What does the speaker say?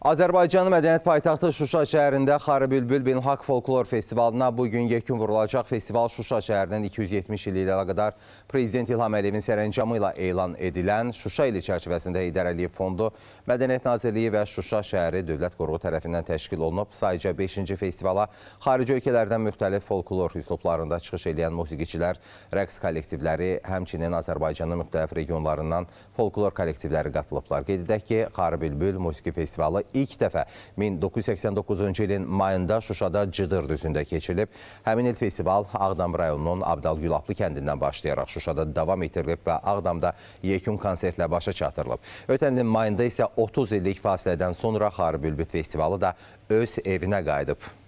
Azərbaycanın mədəniyyət paytaxtı Şuşa şəhərində Xarıbülbül Beynəlxalq Folklor Festivalına bu gün yekun vurulacaq. Festival Şuşa şəhərinin 270 ili ilə əlaqədar Prezident İlham Əliyevin sərəncamı ilə elan edilən Şuşa ili çərçivəsində İdər Əliyev Fondu, Mədəniyyət Nazirliyi və Şuşa şəhəri Dövlət Qoruğu tərəfindən təşkil olunub. Sayca 5-ci festivala xarici ölkələrdən müxtəlif folklor üslublarında çıxış edən musiqiçilər, rəqs kollektivləri, həmçinin Azərbaycanın müxtəlif regionlarından folklor kollektivləri qatılıblar. Qeyd edək ki, Xarıbülbül Musiqi Festivalı ilk dəfə 1989-cu ilin mayında Şuşada Cıdır düzündə keçilib. Həmin il festival Ağdam rayonunun Abdal Gülaplı kəndindən başlayaraq Şuşada davam etdirilib və Ağdamda yekun konsertlə başa çatdırılıb. Ötən ilin mayında isə 30 illik fasilədən sonra Xarı Bülbül Festivalı da öz evinə qayıdıb.